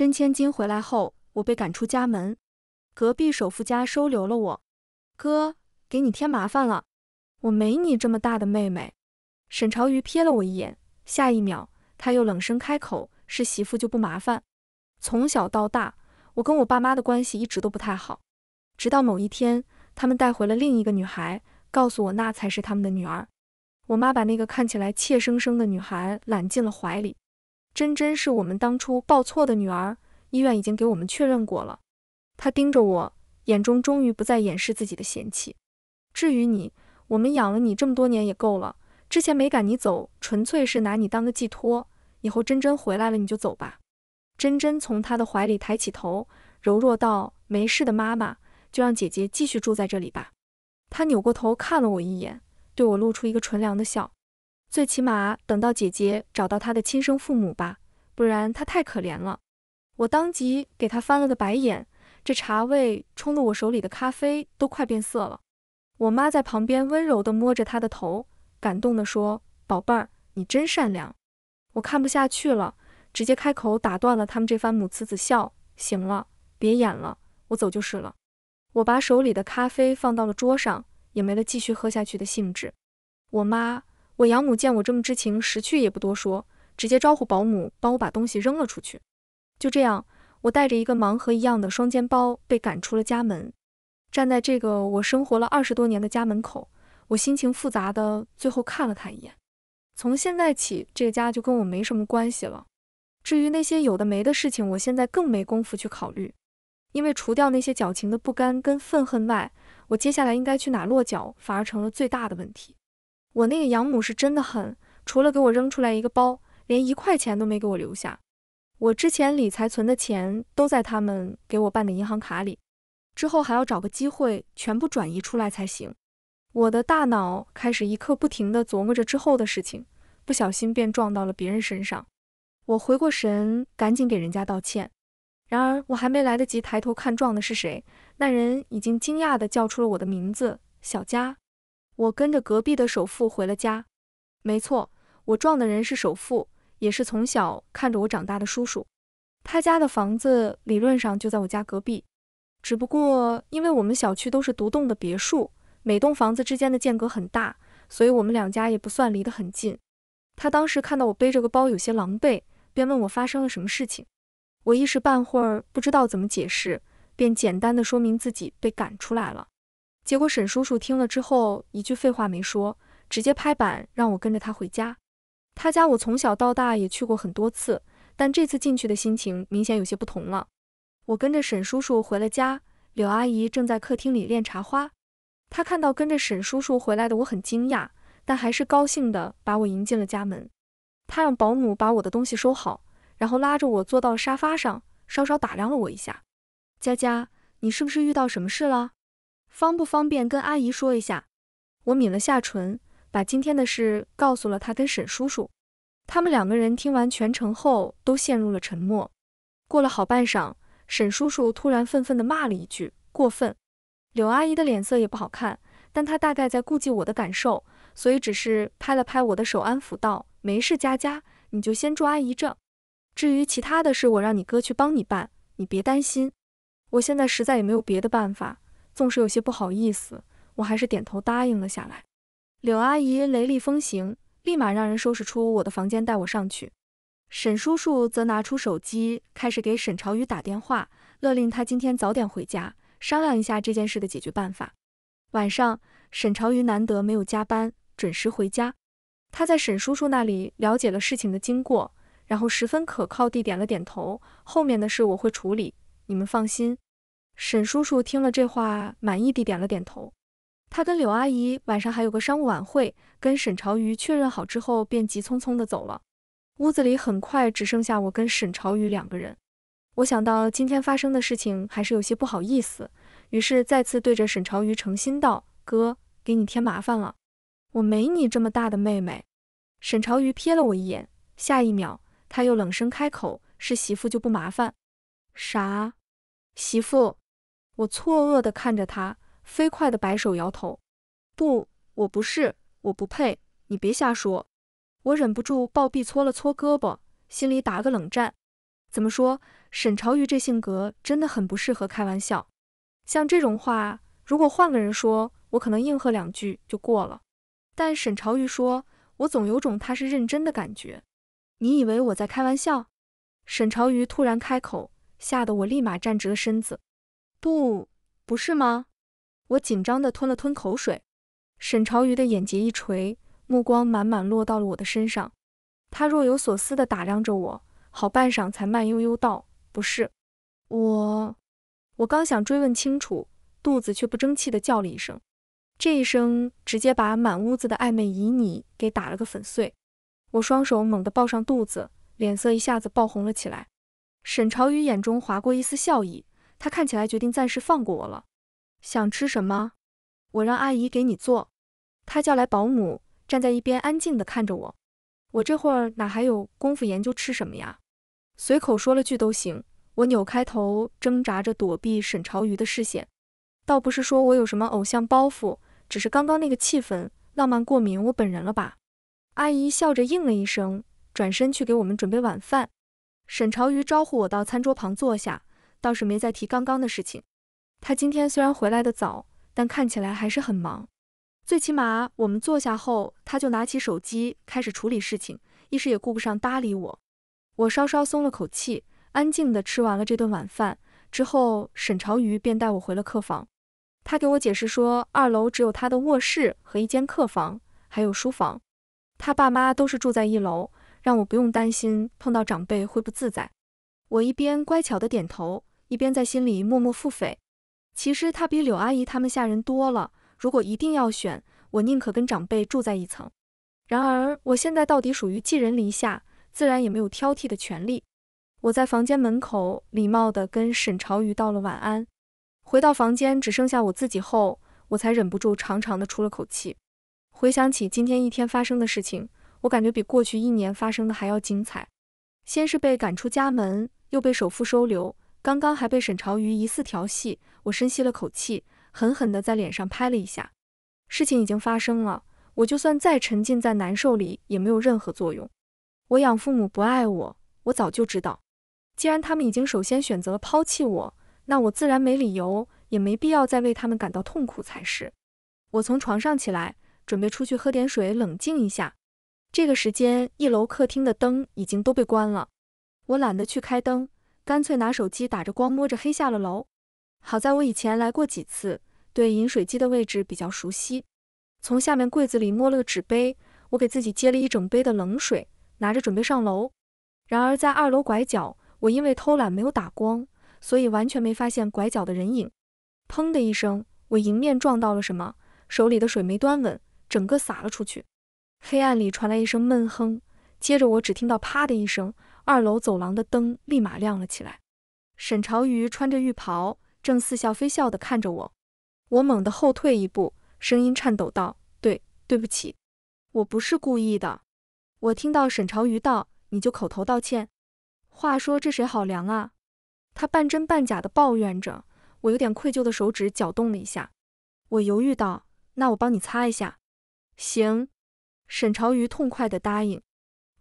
真千金回来后，我被赶出家门，隔壁首富家收留了我。哥，给你添麻烦了。我没你这么大的妹妹。沈朝瑜瞥了我一眼，下一秒他又冷声开口：“是媳妇就不麻烦。”从小到大，我跟我爸妈的关系一直都不太好，直到某一天，他们带回了另一个女孩，告诉我那才是他们的女儿。我妈把那个看起来怯生生的女孩揽进了怀里。真真是我们当初抱错的女儿，医院已经给我们确认过了。他盯着我，眼中终于不再掩饰自己的嫌弃。至于你，我们养了你这么多年也够了，之前没赶你走，纯粹是拿你当个寄托。以后真真回来了，你就走吧。真真从他的怀里抬起头，柔弱道：“没事的，妈妈，就让姐姐继续住在这里吧。”他扭过头看了我一眼，对我露出一个纯良的笑。最起码等到姐姐找到她的亲生父母吧，不然她太可怜了。我当即给她翻了个白眼，这茶味冲得我手里的咖啡都快变色了。我妈在旁边温柔的摸着她的头，感动的说：“宝贝儿，你真善良。”我看不下去了，直接开口打断了他们这番母慈子孝。行了，别演了，我走就是了。我把手里的咖啡放到了桌上，也没了继续喝下去的兴致。我妈。我养母见我这么知情识趣，也不多说，直接招呼保姆帮我把东西扔了出去。就这样，我带着一个盲盒一样的双肩包被赶出了家门。站在这个我生活了二十多年的家门口，我心情复杂的最后看了他一眼。从现在起，这个家就跟我没什么关系了。至于那些有的没的事情，我现在更没工夫去考虑。因为除掉那些矫情的不甘跟愤恨外，我接下来应该去哪落脚，反而成了最大的问题。我那个养母是真的狠，除了给我扔出来一个包，连一块钱都没给我留下。我之前理财存的钱都在他们给我办的银行卡里，之后还要找个机会全部转移出来才行。我的大脑开始一刻不停地琢磨着之后的事情，不小心便撞到了别人身上。我回过神，赶紧给人家道歉。然而我还没来得及抬头看撞的是谁，那人已经惊讶地叫出了我的名字：小佳。我跟着隔壁的首富回了家。没错，我撞的人是首富，也是从小看着我长大的叔叔。他家的房子理论上就在我家隔壁，只不过因为我们小区都是独栋的别墅，每栋房子之间的间隔很大，所以我们两家也不算离得很近。他当时看到我背着个包，有些狼狈，便问我发生了什么事情。我一时半会儿不知道怎么解释，便简单的说明自己被赶出来了。结果沈叔叔听了之后，一句废话没说，直接拍板让我跟着他回家。他家我从小到大也去过很多次，但这次进去的心情明显有些不同了。我跟着沈叔叔回了家，柳阿姨正在客厅里练茶花。她看到跟着沈叔叔回来的我，很惊讶，但还是高兴地把我迎进了家门。她让保姆把我的东西收好，然后拉着我坐到了沙发上，稍稍打量了我一下：“佳佳，你是不是遇到什么事了？”方不方便跟阿姨说一下？我抿了下唇，把今天的事告诉了她跟沈叔叔。他们两个人听完全程后，都陷入了沉默。过了好半晌，沈叔叔突然愤愤地骂了一句：“过分！”柳阿姨的脸色也不好看，但她大概在顾忌我的感受，所以只是拍了拍我的手，安抚道：“没事，佳佳，你就先住阿姨这。至于其他的事，我让你哥去帮你办，你别担心。我现在实在也没有别的办法。”纵使有些不好意思，我还是点头答应了下来。柳阿姨雷厉风行，立马让人收拾出我的房间，带我上去。沈叔叔则拿出手机，开始给沈朝宇打电话，勒令他今天早点回家，商量一下这件事的解决办法。晚上，沈朝宇难得没有加班，准时回家。他在沈叔叔那里了解了事情的经过，然后十分可靠地点了点头。后面的事我会处理，你们放心。沈叔叔听了这话，满意地点了点头。他跟柳阿姨晚上还有个商务晚会，跟沈朝瑜确认好之后，便急匆匆地走了。屋子里很快只剩下我跟沈朝瑜两个人。我想到今天发生的事情，还是有些不好意思，于是再次对着沈朝瑜诚心道：“哥，给你添麻烦了。我没你这么大的妹妹。”沈朝瑜瞥了我一眼，下一秒他又冷声开口：“是媳妇就不麻烦。”啥？媳妇？我错愕地看着他，飞快地摆手摇头：“不，我不是，我不配，你别瞎说。”我忍不住暴毙搓了搓胳膊，心里打个冷战。怎么说，沈朝瑜这性格真的很不适合开玩笑。像这种话，如果换个人说，我可能应和两句就过了。但沈朝瑜说，我总有种他是认真的感觉。你以为我在开玩笑？沈朝瑜突然开口，吓得我立马站直了身子。不，不是吗？我紧张的吞了吞口水。沈朝瑜的眼睫一垂，目光满满落到了我的身上。他若有所思地打量着我，好半晌才慢悠悠道：“不是，我……”我刚想追问清楚，肚子却不争气地叫了一声。这一声直接把满屋子的暧昧旖旎给打了个粉碎。我双手猛地抱上肚子，脸色一下子爆红了起来。沈朝瑜眼中划过一丝笑意。他看起来决定暂时放过我了。想吃什么？我让阿姨给你做。他叫来保姆，站在一边安静地看着我。我这会儿哪还有功夫研究吃什么呀？随口说了句都行。我扭开头，挣扎着躲避沈朝瑜的视线。倒不是说我有什么偶像包袱，只是刚刚那个气氛，浪漫过敏我本人了吧？阿姨笑着应了一声，转身去给我们准备晚饭。沈朝瑜招呼我到餐桌旁坐下。倒是没再提刚刚的事情。他今天虽然回来的早，但看起来还是很忙。最起码我们坐下后，他就拿起手机开始处理事情，一时也顾不上搭理我。我稍稍松了口气，安静地吃完了这顿晚饭之后，沈朝瑜便带我回了客房。他给我解释说，二楼只有他的卧室和一间客房，还有书房。他爸妈都是住在一楼，让我不用担心碰到长辈会不自在。我一边乖巧地点头。一边在心里默默腹诽，其实他比柳阿姨他们吓人多了。如果一定要选，我宁可跟长辈住在一层。然而我现在到底属于寄人篱下，自然也没有挑剔的权利。我在房间门口礼貌地跟沈朝瑜道了晚安。回到房间只剩下我自己后，我才忍不住长长地出了口气。回想起今天一天发生的事情，我感觉比过去一年发生的还要精彩。先是被赶出家门，又被首富收留。刚刚还被沈朝瑜疑似调戏，我深吸了口气，狠狠地在脸上拍了一下。事情已经发生了，我就算再沉浸在难受里也没有任何作用。我养父母不爱我，我早就知道。既然他们已经首先选择了抛弃我，那我自然没理由也没必要再为他们感到痛苦才是。我从床上起来，准备出去喝点水冷静一下。这个时间，一楼客厅的灯已经都被关了，我懒得去开灯。干脆拿手机打着光摸着黑下了楼，好在我以前来过几次，对饮水机的位置比较熟悉。从下面柜子里摸了个纸杯，我给自己接了一整杯的冷水，拿着准备上楼。然而在二楼拐角，我因为偷懒没有打光，所以完全没发现拐角的人影。砰的一声，我迎面撞到了什么，手里的水没端稳，整个洒了出去。黑暗里传来一声闷哼，接着我只听到啪的一声。二楼走廊的灯立马亮了起来，沈朝瑜穿着浴袍，正似笑非笑地看着我。我猛地后退一步，声音颤抖道：“对，对不起，我不是故意的。”我听到沈朝瑜道：“你就口头道歉。”话说这水好凉啊，他半真半假的抱怨着。我有点愧疚的手指搅动了一下。我犹豫道：“那我帮你擦一下。”行，沈朝瑜痛快的答应。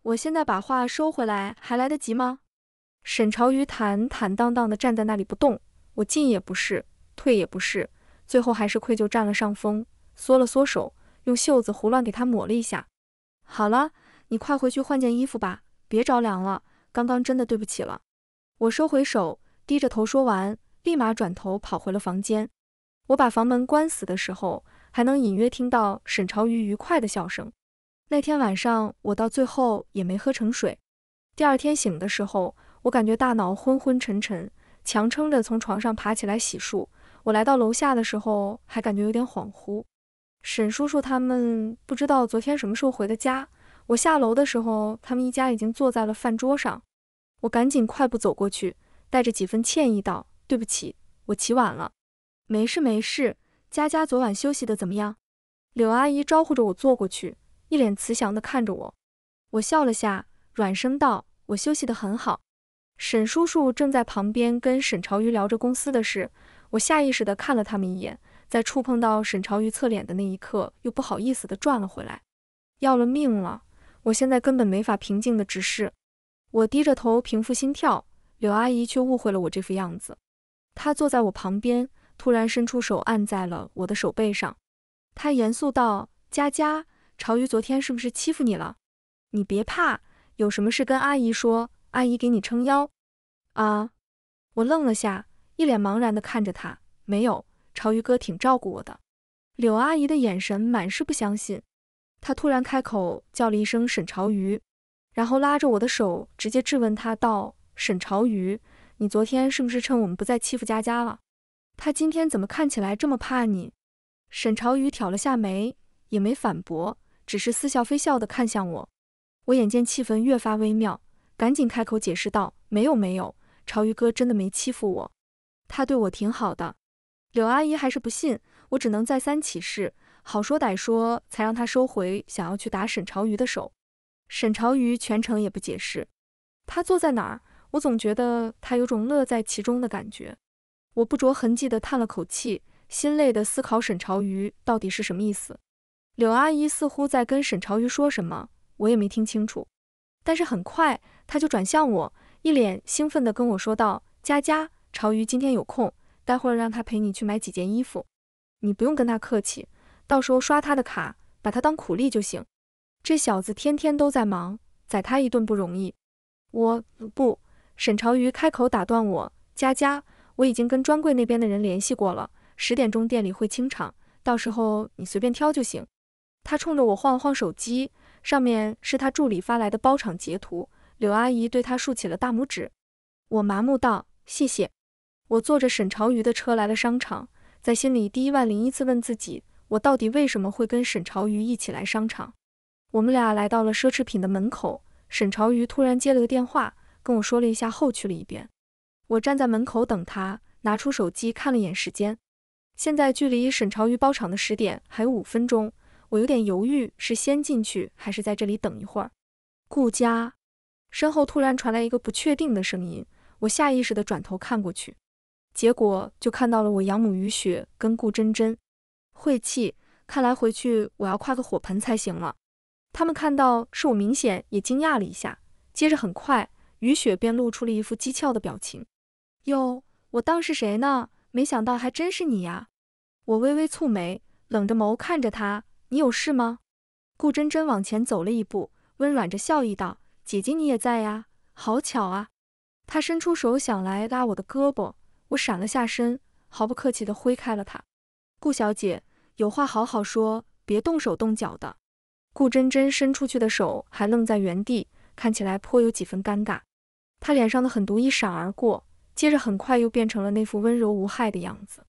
我现在把话收回来还来得及吗？沈朝瑜坦坦荡荡地站在那里不动，我进也不是，退也不是，最后还是愧疚占了上风，缩了缩手，用袖子胡乱给他抹了一下。好了，你快回去换件衣服吧，别着凉了。刚刚真的对不起了。我收回手，低着头说完，立马转头跑回了房间。我把房门关死的时候，还能隐约听到沈朝瑜愉快的笑声。那天晚上，我到最后也没喝成水。第二天醒的时候，我感觉大脑昏昏沉沉，强撑着从床上爬起来洗漱。我来到楼下的时候，还感觉有点恍惚。沈叔叔他们不知道昨天什么时候回的家。我下楼的时候，他们一家已经坐在了饭桌上。我赶紧快步走过去，带着几分歉意道：“对不起，我起晚了。”“没事没事，佳佳昨晚休息的怎么样？”柳阿姨招呼着我坐过去。一脸慈祥地看着我，我笑了下，软声道：“我休息得很好。”沈叔叔正在旁边跟沈朝瑜聊着公司的事，我下意识地看了他们一眼，在触碰到沈朝瑜侧脸的那一刻，又不好意思地转了回来，要了命了！我现在根本没法平静地直视。我低着头平复心跳，柳阿姨却误会了我这副样子，她坐在我旁边，突然伸出手按在了我的手背上，她严肃道：“佳佳。”朝鱼昨天是不是欺负你了？你别怕，有什么事跟阿姨说，阿姨给你撑腰。啊！我愣了下，一脸茫然地看着他。没有，朝鱼哥挺照顾我的。柳阿姨的眼神满是不相信，她突然开口叫了一声沈朝鱼，然后拉着我的手直接质问他道：“沈朝鱼，你昨天是不是趁我们不在欺负佳佳了？他今天怎么看起来这么怕你？”沈朝鱼挑了下眉，也没反驳。只是似笑非笑地看向我，我眼见气氛越发微妙，赶紧开口解释道：“没有，没有，朝鱼哥真的没欺负我，他对我挺好的。”柳阿姨还是不信，我只能再三起誓，好说歹说才让他收回想要去打沈朝鱼的手。沈朝鱼全程也不解释，他坐在哪儿，我总觉得他有种乐在其中的感觉。我不着痕迹地叹了口气，心累地思考沈朝鱼到底是什么意思。柳阿姨似乎在跟沈朝瑜说什么，我也没听清楚。但是很快，她就转向我，一脸兴奋地跟我说道：“佳佳，朝瑜今天有空，待会儿让他陪你去买几件衣服，你不用跟他客气，到时候刷他的卡，把他当苦力就行。这小子天天都在忙，宰他一顿不容易。”我不，沈朝瑜开口打断我：“佳佳，我已经跟专柜那边的人联系过了，十点钟店里会清场，到时候你随便挑就行。”他冲着我晃了晃手机，上面是他助理发来的包场截图。柳阿姨对他竖起了大拇指。我麻木道：“谢谢。”我坐着沈朝瑜的车来了商场，在心里第一万零一次问自己：我到底为什么会跟沈朝瑜一起来商场？我们俩来到了奢侈品的门口，沈朝瑜突然接了个电话，跟我说了一下后去了一遍。我站在门口等他，拿出手机看了眼时间，现在距离沈朝瑜包场的十点还有五分钟。我有点犹豫，是先进去还是在这里等一会儿？顾家身后突然传来一个不确定的声音，我下意识地转头看过去，结果就看到了我养母雨雪跟顾真真。晦气，看来回去我要跨个火盆才行了。他们看到是我，明显也惊讶了一下，接着很快雨雪便露出了一副讥诮的表情。哟，我当是谁呢？没想到还真是你呀！我微微蹙眉，冷着眸看着他。你有事吗？顾真真往前走了一步，温软着笑意道：“姐姐，你也在呀，好巧啊。”她伸出手想来拉我的胳膊，我闪了下身，毫不客气地挥开了她。顾小姐，有话好好说，别动手动脚的。顾真真伸出去的手还愣在原地，看起来颇有几分尴尬。她脸上的狠毒一闪而过，接着很快又变成了那副温柔无害的样子。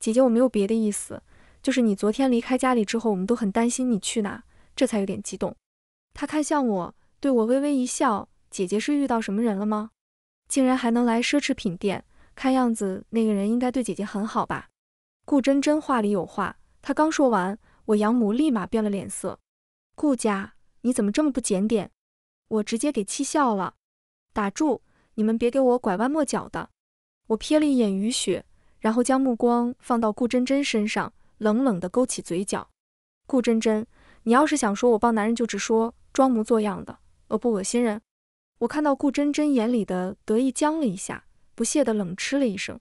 姐姐，我没有别的意思。就是你昨天离开家里之后，我们都很担心你去哪，这才有点激动。他看向我，对我微微一笑：“姐姐是遇到什么人了吗？竟然还能来奢侈品店，看样子那个人应该对姐姐很好吧？”顾真真话里有话，她刚说完，我养母立马变了脸色：“顾家，你怎么这么不检点？”我直接给气笑了。打住，你们别给我拐弯抹角的。我瞥了一眼雨雪，然后将目光放到顾真真身上。冷冷地勾起嘴角，顾真真，你要是想说我帮男人，就直说，装模作样的，恶不恶心人？我看到顾真真眼里的得意僵了一下，不屑地冷嗤了一声。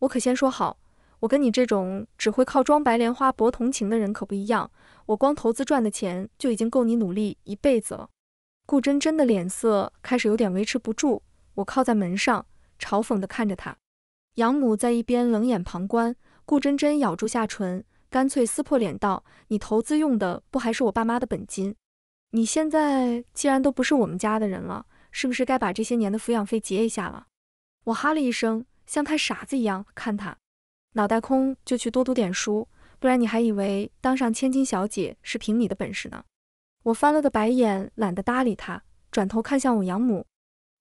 我可先说好，我跟你这种只会靠装白莲花博同情的人可不一样，我光投资赚的钱就已经够你努力一辈子了。顾真真的脸色开始有点维持不住，我靠在门上，嘲讽地看着她，养母在一边冷眼旁观。顾真真咬住下唇，干脆撕破脸道：“你投资用的不还是我爸妈的本金？你现在既然都不是我们家的人了，是不是该把这些年的抚养费结一下了？”我哈了一声，像看傻子一样看他，脑袋空就去多读点书，不然你还以为当上千金小姐是凭你的本事呢？我翻了个白眼，懒得搭理他，转头看向我养母，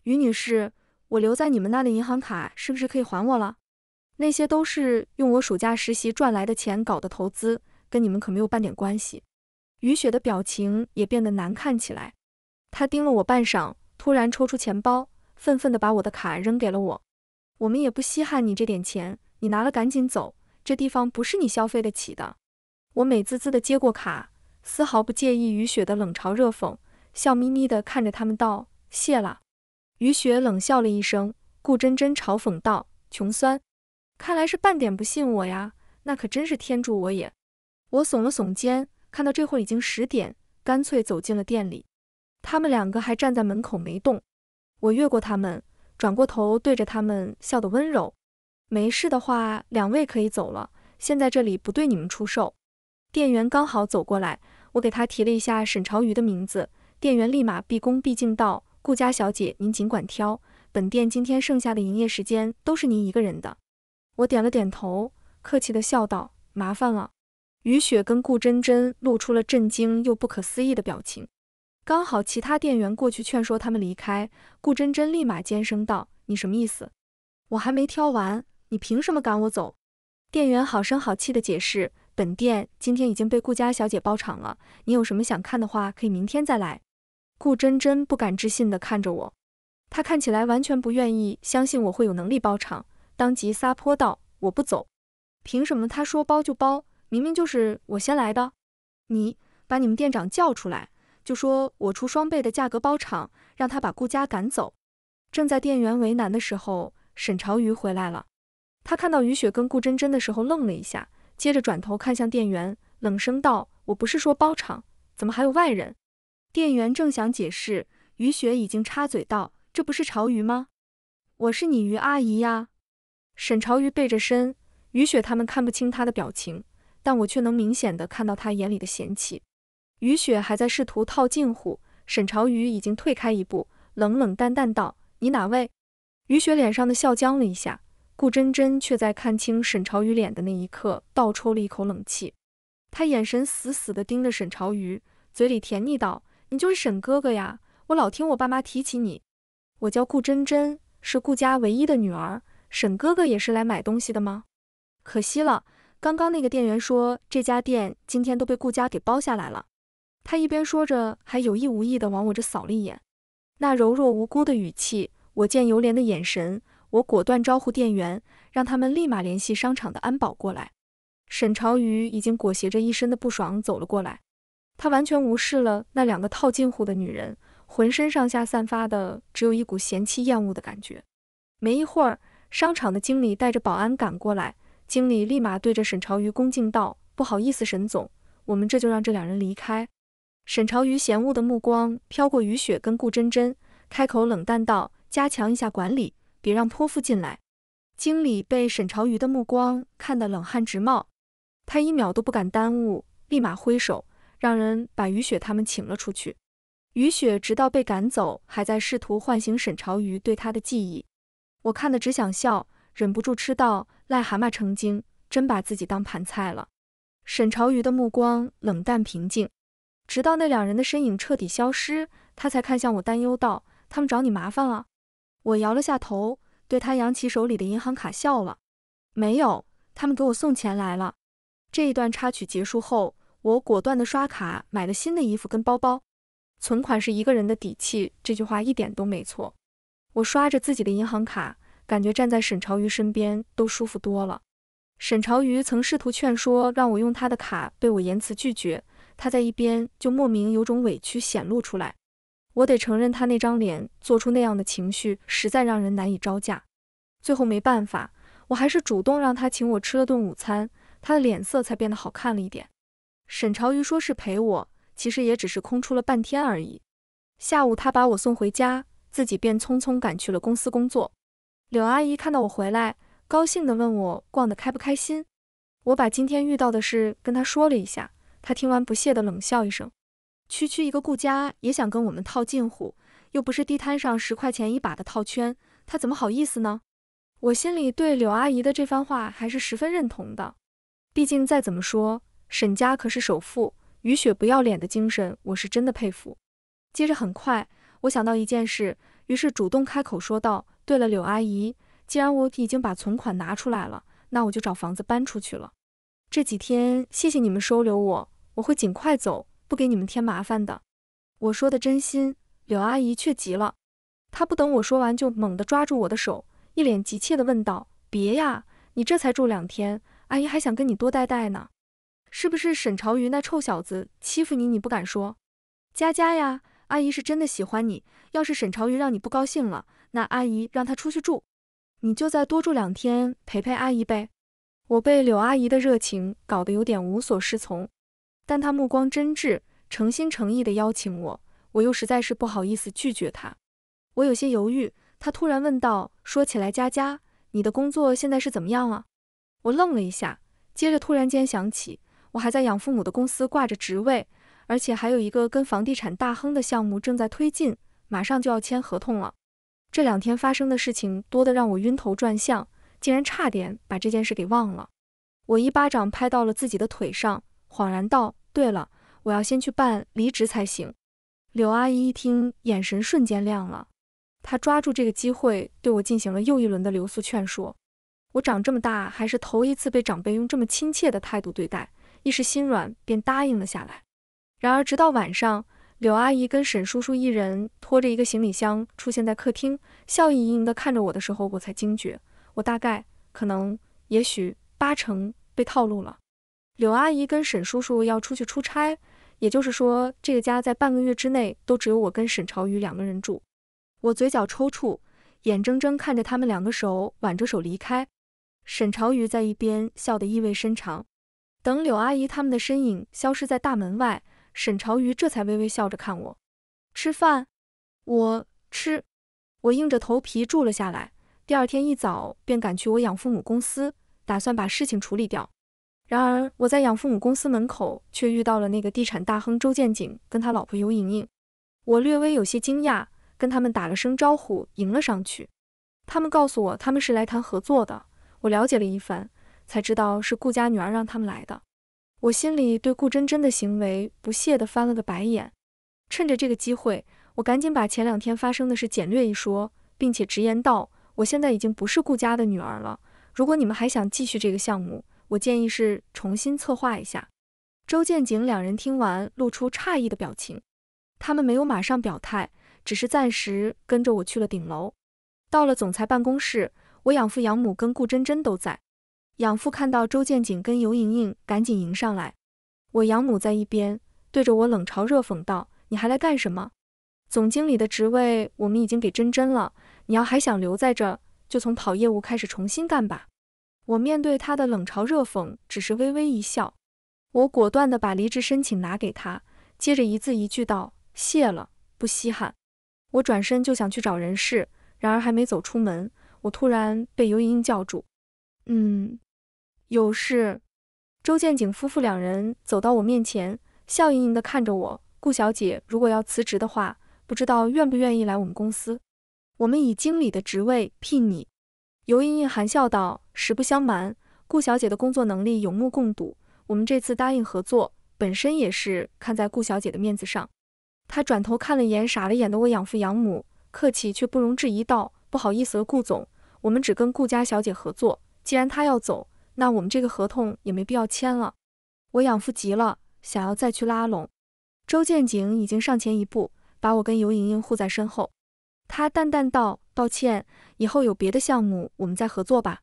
于女士，我留在你们那的银行卡是不是可以还我了？那些都是用我暑假实习赚来的钱搞的投资，跟你们可没有半点关系。雨雪的表情也变得难看起来，她盯了我半晌，突然抽出钱包，愤愤地把我的卡扔给了我。我们也不稀罕你这点钱，你拿了赶紧走，这地方不是你消费得起的。我美滋滋地接过卡，丝毫不介意雨雪的冷嘲热讽，笑眯眯地看着他们道谢了。雨雪冷笑了一声，顾真真嘲讽道：穷酸。看来是半点不信我呀，那可真是天助我也！我耸了耸肩，看到这会儿已经十点，干脆走进了店里。他们两个还站在门口没动，我越过他们，转过头对着他们笑得温柔。没事的话，两位可以走了，现在这里不对你们出售。店员刚好走过来，我给他提了一下沈朝瑜的名字，店员立马毕恭毕敬道：“顾家小姐，您尽管挑，本店今天剩下的营业时间都是您一个人的。”我点了点头，客气地笑道：“麻烦了。”雨雪跟顾真真露出了震惊又不可思议的表情。刚好其他店员过去劝说他们离开，顾真真立马尖声道：“你什么意思？我还没挑完，你凭什么赶我走？”店员好声好气地解释：“本店今天已经被顾家小姐包场了，你有什么想看的话，可以明天再来。”顾真真不敢置信地看着我，她看起来完全不愿意相信我会有能力包场。当即撒泼道：“我不走，凭什么？他说包就包，明明就是我先来的。你把你们店长叫出来，就说我出双倍的价格包场，让他把顾家赶走。”正在店员为难的时候，沈朝瑜回来了。他看到于雪跟顾真真的时候愣了一下，接着转头看向店员，冷声道：“我不是说包场，怎么还有外人？”店员正想解释，于雪已经插嘴道：“这不是朝瑜吗？我是你于阿姨呀。”沈朝瑜背着身，雨雪他们看不清他的表情，但我却能明显的看到他眼里的嫌弃。雨雪还在试图套近乎，沈朝瑜已经退开一步，冷冷淡淡道：“你哪位？”雨雪脸上的笑僵了一下，顾真真却在看清沈朝瑜脸的那一刻倒抽了一口冷气，她眼神死死的盯着沈朝瑜，嘴里甜腻道：“你就是沈哥哥呀，我老听我爸妈提起你。我叫顾真真，是顾家唯一的女儿。”沈哥哥也是来买东西的吗？可惜了，刚刚那个店员说这家店今天都被顾家给包下来了。他一边说着，还有意无意的往我这扫了一眼，那柔弱无辜的语气，我见犹怜的眼神，我果断招呼店员，让他们立马联系商场的安保过来。沈朝宇已经裹挟着一身的不爽走了过来，他完全无视了那两个套近乎的女人，浑身上下散发的只有一股嫌弃厌恶的感觉。没一会儿。商场的经理带着保安赶过来，经理立马对着沈朝瑜恭敬道：“不好意思，沈总，我们这就让这两人离开。”沈朝瑜嫌恶的目光飘过雨雪跟顾真真，开口冷淡道：“加强一下管理，别让泼妇进来。”经理被沈朝瑜的目光看得冷汗直冒，他一秒都不敢耽误，立马挥手让人把雨雪他们请了出去。雨雪直到被赶走，还在试图唤醒沈朝瑜对他的记忆。我看的只想笑，忍不住吃道：“癞蛤蟆成精，真把自己当盘菜了。”沈朝瑜的目光冷淡平静，直到那两人的身影彻底消失，他才看向我，担忧道：“他们找你麻烦了？”我摇了下头，对他扬起手里的银行卡笑了：“没有，他们给我送钱来了。”这一段插曲结束后，我果断的刷卡买了新的衣服跟包包。存款是一个人的底气，这句话一点都没错。我刷着自己的银行卡，感觉站在沈朝瑜身边都舒服多了。沈朝瑜曾试图劝说让我用他的卡，被我言辞拒绝。他在一边就莫名有种委屈显露出来。我得承认，他那张脸做出那样的情绪，实在让人难以招架。最后没办法，我还是主动让他请我吃了顿午餐，他的脸色才变得好看了一点。沈朝瑜说是陪我，其实也只是空出了半天而已。下午他把我送回家。自己便匆匆赶去了公司工作。柳阿姨看到我回来，高兴地问我逛得开不开心。我把今天遇到的事跟她说了一下，她听完不屑地冷笑一声：“区区一个顾家也想跟我们套近乎，又不是地摊上十块钱一把的套圈，她怎么好意思呢？”我心里对柳阿姨的这番话还是十分认同的，毕竟再怎么说，沈家可是首富。雨雪不要脸的精神，我是真的佩服。接着很快。我想到一件事，于是主动开口说道：“对了，柳阿姨，既然我已经把存款拿出来了，那我就找房子搬出去了。这几天谢谢你们收留我，我会尽快走，不给你们添麻烦的。”我说的真心，柳阿姨却急了，她不等我说完，就猛地抓住我的手，一脸急切地问道：“别呀，你这才住两天，阿姨还想跟你多待待呢。是不是沈朝云那臭小子欺负你，你不敢说？佳佳呀。”阿姨是真的喜欢你，要是沈朝云让你不高兴了，那阿姨让他出去住，你就再多住两天，陪陪阿姨呗。我被柳阿姨的热情搞得有点无所适从，但她目光真挚，诚心诚意地邀请我，我又实在是不好意思拒绝她，我有些犹豫。她突然问道：“说起来，佳佳，你的工作现在是怎么样啊？”我愣了一下，接着突然间想起，我还在养父母的公司挂着职位。而且还有一个跟房地产大亨的项目正在推进，马上就要签合同了。这两天发生的事情多得让我晕头转向，竟然差点把这件事给忘了。我一巴掌拍到了自己的腿上，恍然道：“对了，我要先去办离职才行。”柳阿姨一听，眼神瞬间亮了，她抓住这个机会对我进行了又一轮的留宿劝说。我长这么大还是头一次被长辈用这么亲切的态度对待，一时心软便答应了下来。然而，直到晚上，柳阿姨跟沈叔叔一人拖着一个行李箱出现在客厅，笑意盈盈地看着我的时候，我才惊觉，我大概、可能、也许八成被套路了。柳阿姨跟沈叔叔要出去出差，也就是说，这个家在半个月之内都只有我跟沈朝宇两个人住。我嘴角抽搐，眼睁睁看着他们两个手挽着手离开，沈朝宇在一边笑得意味深长。等柳阿姨他们的身影消失在大门外。沈朝瑜这才微微笑着看我，吃饭，我吃，我硬着头皮住了下来。第二天一早便赶去我养父母公司，打算把事情处理掉。然而我在养父母公司门口却遇到了那个地产大亨周建景跟他老婆尤莹莹，我略微有些惊讶，跟他们打了声招呼，迎了上去。他们告诉我他们是来谈合作的，我了解了一番，才知道是顾家女儿让他们来的。我心里对顾真真的行为不屑地翻了个白眼，趁着这个机会，我赶紧把前两天发生的事简略一说，并且直言道：“我现在已经不是顾家的女儿了。如果你们还想继续这个项目，我建议是重新策划一下。”周建景两人听完，露出诧异的表情，他们没有马上表态，只是暂时跟着我去了顶楼。到了总裁办公室，我养父养母跟顾真真都在。养父看到周建景跟尤莹莹，赶紧迎上来。我养母在一边，对着我冷嘲热讽道：“你还来干什么？总经理的职位我们已经给珍珍了，你要还想留在这，就从跑业务开始重新干吧。”我面对她的冷嘲热讽，只是微微一笑。我果断地把离职申请拿给她，接着一字一句道：“谢了，不稀罕。”我转身就想去找人事，然而还没走出门，我突然被尤莹莹叫住：“嗯。”有事，周建景夫妇两人走到我面前，笑盈盈的看着我。顾小姐，如果要辞职的话，不知道愿不愿意来我们公司？我们以经理的职位聘你。尤莹莹含笑道：“实不相瞒，顾小姐的工作能力有目共睹，我们这次答应合作，本身也是看在顾小姐的面子上。”她转头看了眼傻了眼的我养父养母，客气却不容置疑道：“不好意思了，顾总，我们只跟顾家小姐合作。既然她要走。”那我们这个合同也没必要签了。我养父急了，想要再去拉拢。周建景已经上前一步，把我跟尤莹莹护在身后。他淡淡道：“抱歉，以后有别的项目，我们再合作吧。”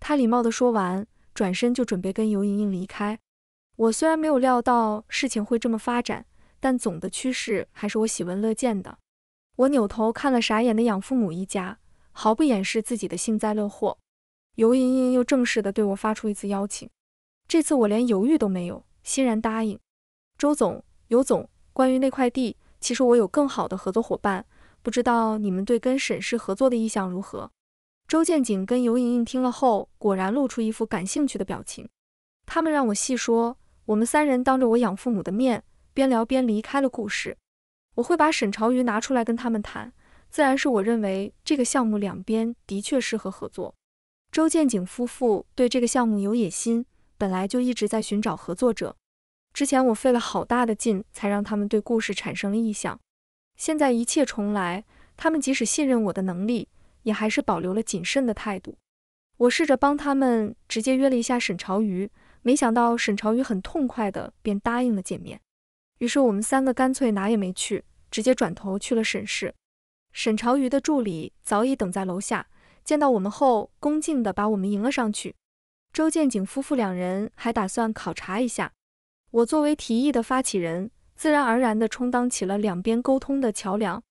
他礼貌地说完，转身就准备跟尤莹莹离开。我虽然没有料到事情会这么发展，但总的趋势还是我喜闻乐见的。我扭头看了傻眼的养父母一家，毫不掩饰自己的幸灾乐祸。尤莹莹又正式地对我发出一次邀请，这次我连犹豫都没有，欣然答应。周总、尤总，关于那块地，其实我有更好的合作伙伴，不知道你们对跟沈氏合作的意向如何？周建景跟尤莹莹听了后，果然露出一副感兴趣的表情。他们让我细说，我们三人当着我养父母的面，边聊边离开了故事。我会把沈朝瑜拿出来跟他们谈，自然是我认为这个项目两边的确适合合作。周建景夫妇对这个项目有野心，本来就一直在寻找合作者。之前我费了好大的劲，才让他们对故事产生了意向。现在一切重来，他们即使信任我的能力，也还是保留了谨慎的态度。我试着帮他们直接约了一下沈朝瑜，没想到沈朝瑜很痛快的便答应了见面。于是我们三个干脆哪也没去，直接转头去了沈氏。沈朝瑜的助理早已等在楼下。见到我们后，恭敬地把我们迎了上去。周建景夫妇两人还打算考察一下。我作为提议的发起人，自然而然地充当起了两边沟通的桥梁。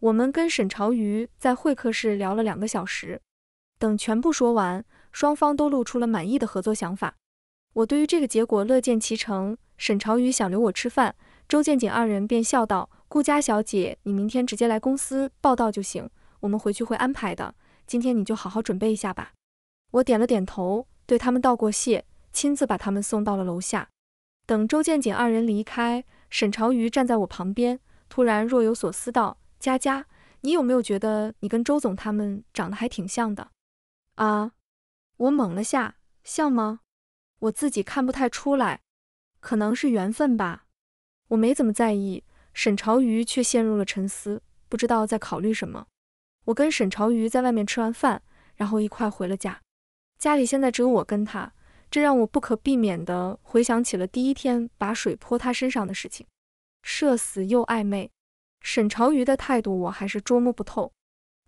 我们跟沈朝瑜在会客室聊了两个小时，等全部说完，双方都露出了满意的合作想法。我对于这个结果乐见其成。沈朝瑜想留我吃饭，周建景二人便笑道：“顾家小姐，你明天直接来公司报道就行，我们回去会安排的。”今天你就好好准备一下吧。我点了点头，对他们道过谢，亲自把他们送到了楼下。等周建锦二人离开，沈朝瑜站在我旁边，突然若有所思道：“佳佳，你有没有觉得你跟周总他们长得还挺像的？”啊！我懵了下，像吗？我自己看不太出来，可能是缘分吧。我没怎么在意，沈朝瑜却陷入了沉思，不知道在考虑什么。我跟沈朝瑜在外面吃完饭，然后一块回了家。家里现在只有我跟他，这让我不可避免地回想起了第一天把水泼他身上的事情，社死又暧昧。沈朝瑜的态度我还是捉摸不透。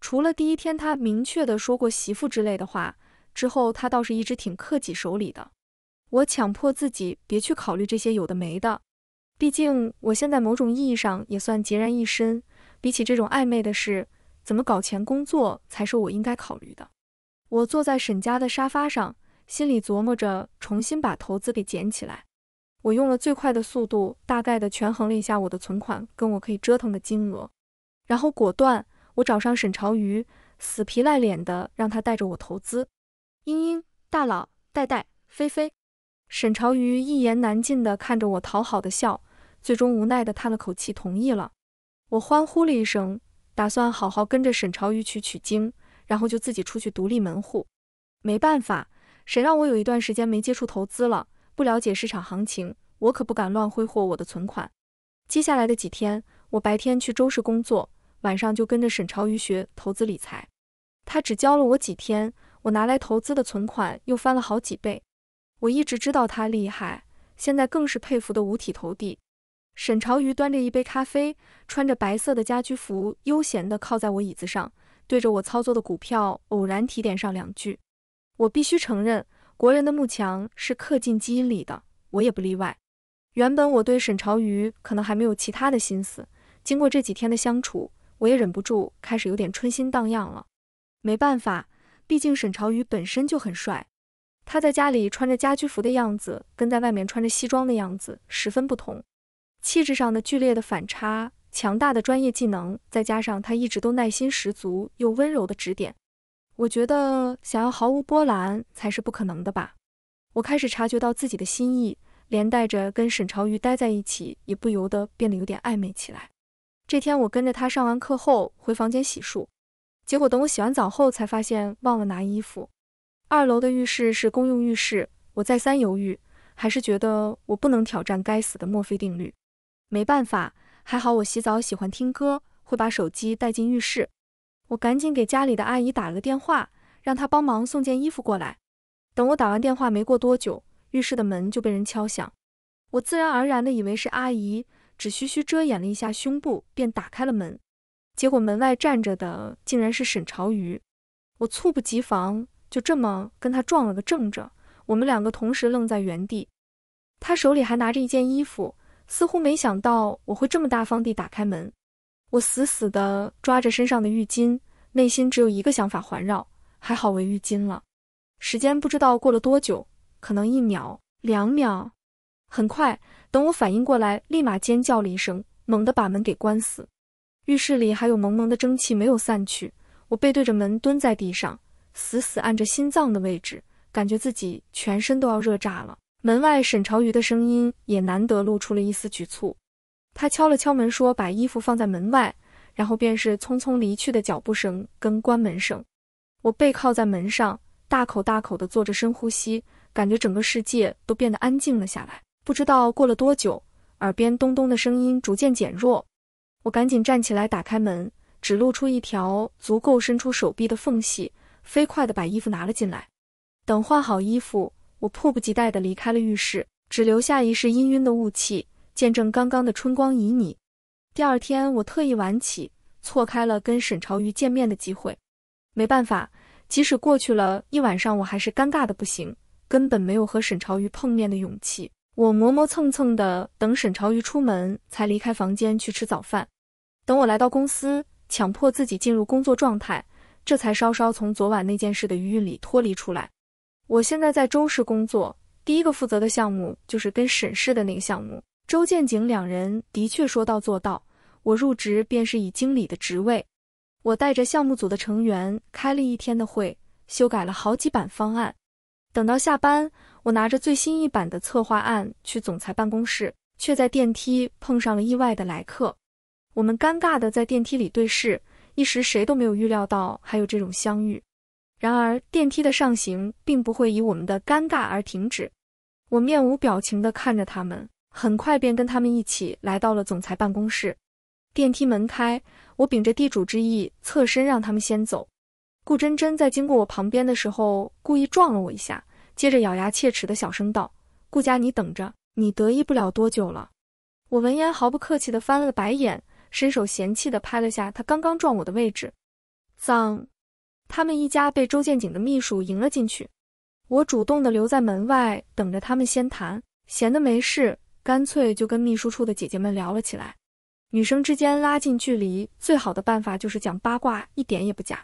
除了第一天他明确地说过“媳妇”之类的话，之后他倒是一直挺克己守礼的。我强迫自己别去考虑这些有的没的，毕竟我现在某种意义上也算孑然一身，比起这种暧昧的事。怎么搞钱工作才是我应该考虑的。我坐在沈家的沙发上，心里琢磨着重新把投资给捡起来。我用了最快的速度，大概的权衡了一下我的存款跟我可以折腾的金额，然后果断，我找上沈朝瑜，死皮赖脸的让他带着我投资。英英、大佬、代代、菲菲，沈朝瑜一言难尽的看着我，讨好的笑，最终无奈的叹了口气，同意了。我欢呼了一声。打算好好跟着沈朝宇去取经，然后就自己出去独立门户。没办法，谁让我有一段时间没接触投资了，不了解市场行情，我可不敢乱挥霍我的存款。接下来的几天，我白天去周氏工作，晚上就跟着沈朝宇学投资理财。他只教了我几天，我拿来投资的存款又翻了好几倍。我一直知道他厉害，现在更是佩服得五体投地。沈朝瑜端着一杯咖啡，穿着白色的家居服，悠闲地靠在我椅子上，对着我操作的股票偶然提点上两句。我必须承认，国人的慕强是刻进基因里的，我也不例外。原本我对沈朝瑜可能还没有其他的心思，经过这几天的相处，我也忍不住开始有点春心荡漾了。没办法，毕竟沈朝瑜本身就很帅。他在家里穿着家居服的样子，跟在外面穿着西装的样子十分不同。气质上的剧烈的反差，强大的专业技能，再加上他一直都耐心十足又温柔的指点，我觉得想要毫无波澜才是不可能的吧。我开始察觉到自己的心意，连带着跟沈朝瑜待在一起，也不由得变得有点暧昧起来。这天我跟着他上完课后回房间洗漱，结果等我洗完澡后才发现忘了拿衣服。二楼的浴室是公用浴室，我再三犹豫，还是觉得我不能挑战该死的墨菲定律。没办法，还好我洗澡喜欢听歌，会把手机带进浴室。我赶紧给家里的阿姨打了个电话，让她帮忙送件衣服过来。等我打完电话，没过多久，浴室的门就被人敲响。我自然而然的以为是阿姨，只虚虚遮掩了一下胸部，便打开了门。结果门外站着的竟然是沈朝瑜，我猝不及防，就这么跟他撞了个正着。我们两个同时愣在原地，他手里还拿着一件衣服。似乎没想到我会这么大方地打开门，我死死地抓着身上的浴巾，内心只有一个想法环绕：还好围浴巾了。时间不知道过了多久，可能一秒、两秒，很快，等我反应过来，立马尖叫了一声，猛地把门给关死。浴室里还有蒙蒙的蒸汽没有散去，我背对着门蹲在地上，死死按着心脏的位置，感觉自己全身都要热炸了。门外沈朝瑜的声音也难得露出了一丝局促，他敲了敲门，说：“把衣服放在门外。”然后便是匆匆离去的脚步声跟关门声。我背靠在门上，大口大口地做着深呼吸，感觉整个世界都变得安静了下来。不知道过了多久，耳边咚咚的声音逐渐减弱，我赶紧站起来打开门，只露出一条足够伸出手臂的缝隙，飞快地把衣服拿了进来。等换好衣服。我迫不及待地离开了浴室，只留下一室氤氲的雾气，见证刚刚的春光旖旎。第二天，我特意晚起，错开了跟沈朝瑜见面的机会。没办法，即使过去了一晚上，我还是尴尬的不行，根本没有和沈朝瑜碰面的勇气。我磨磨蹭蹭的等沈朝瑜出门，才离开房间去吃早饭。等我来到公司，强迫自己进入工作状态，这才稍稍从昨晚那件事的余韵里脱离出来。我现在在周氏工作，第一个负责的项目就是跟沈氏的那个项目。周建景两人的确说到做到，我入职便是以经理的职位。我带着项目组的成员开了一天的会，修改了好几版方案。等到下班，我拿着最新一版的策划案去总裁办公室，却在电梯碰上了意外的来客。我们尴尬的在电梯里对视，一时谁都没有预料到还有这种相遇。然而电梯的上行并不会以我们的尴尬而停止，我面无表情地看着他们，很快便跟他们一起来到了总裁办公室。电梯门开，我秉着地主之意，侧身让他们先走。顾真真在经过我旁边的时候，故意撞了我一下，接着咬牙切齿的小声道：“顾家，你等着，你得意不了多久了。”我闻言毫不客气地翻了个白眼，伸手嫌弃地拍了下他刚刚撞我的位置，脏。他们一家被周建景的秘书迎了进去，我主动的留在门外等着他们先谈。闲的没事，干脆就跟秘书处的姐姐们聊了起来。女生之间拉近距离最好的办法就是讲八卦，一点也不假。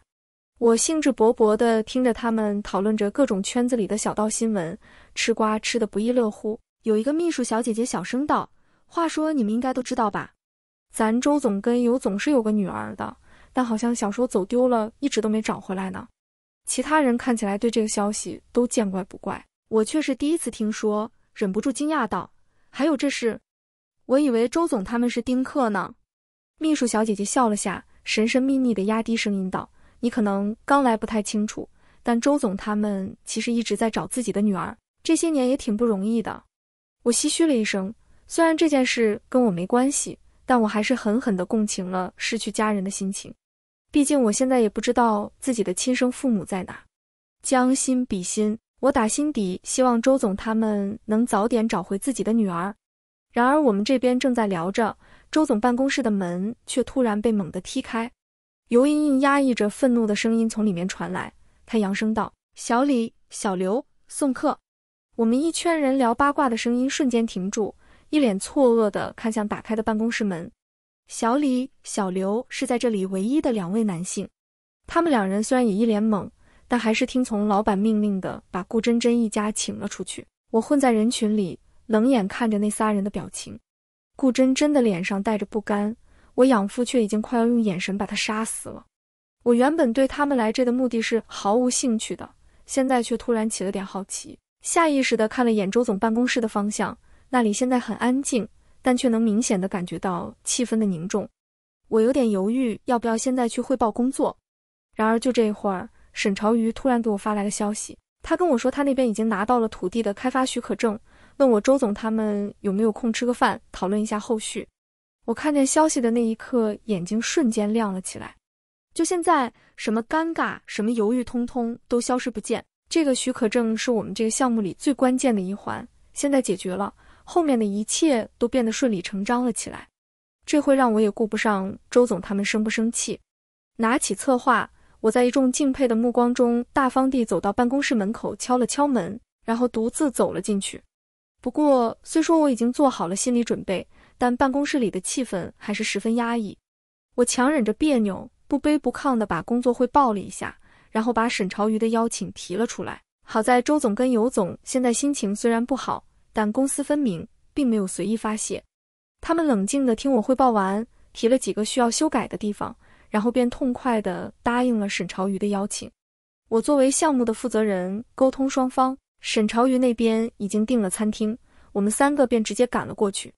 我兴致勃勃的听着他们讨论着各种圈子里的小道新闻，吃瓜吃的不亦乐乎。有一个秘书小姐姐小声道：“话说你们应该都知道吧，咱周总跟尤总是有个女儿的。”但好像小时候走丢了一直都没找回来呢。其他人看起来对这个消息都见怪不怪，我却是第一次听说，忍不住惊讶道：“还有这事？我以为周总他们是丁克呢。”秘书小姐姐笑了下，神神秘秘的压低声音道：“你可能刚来不太清楚，但周总他们其实一直在找自己的女儿，这些年也挺不容易的。”我唏嘘了一声，虽然这件事跟我没关系，但我还是狠狠的共情了失去家人的心情。毕竟我现在也不知道自己的亲生父母在哪。将心比心，我打心底希望周总他们能早点找回自己的女儿。然而我们这边正在聊着，周总办公室的门却突然被猛地踢开，尤莹莹压抑着愤怒的声音从里面传来，她扬声道：“小李，小刘，送客。”我们一圈人聊八卦的声音瞬间停住，一脸错愕地看向打开的办公室门。小李、小刘是在这里唯一的两位男性，他们两人虽然也一脸懵，但还是听从老板命令的，把顾真真一家请了出去。我混在人群里，冷眼看着那仨人的表情。顾真真的脸上带着不甘，我养父却已经快要用眼神把他杀死了。我原本对他们来这的目的是毫无兴趣的，现在却突然起了点好奇，下意识的看了眼周总办公室的方向，那里现在很安静。但却能明显的感觉到气氛的凝重，我有点犹豫，要不要现在去汇报工作。然而就这会儿，沈朝瑜突然给我发来了消息，他跟我说他那边已经拿到了土地的开发许可证，问我周总他们有没有空吃个饭，讨论一下后续。我看见消息的那一刻，眼睛瞬间亮了起来，就现在，什么尴尬，什么犹豫，通通都消失不见。这个许可证是我们这个项目里最关键的一环，现在解决了。后面的一切都变得顺理成章了起来，这会让我也顾不上周总他们生不生气。拿起策划，我在一众敬佩的目光中，大方地走到办公室门口，敲了敲门，然后独自走了进去。不过虽说我已经做好了心理准备，但办公室里的气氛还是十分压抑。我强忍着别扭，不卑不亢的把工作汇报了一下，然后把沈朝瑜的邀请提了出来。好在周总跟尤总现在心情虽然不好。但公私分明，并没有随意发泄。他们冷静地听我汇报完，提了几个需要修改的地方，然后便痛快地答应了沈朝瑜的邀请。我作为项目的负责人，沟通双方。沈朝瑜那边已经订了餐厅，我们三个便直接赶了过去。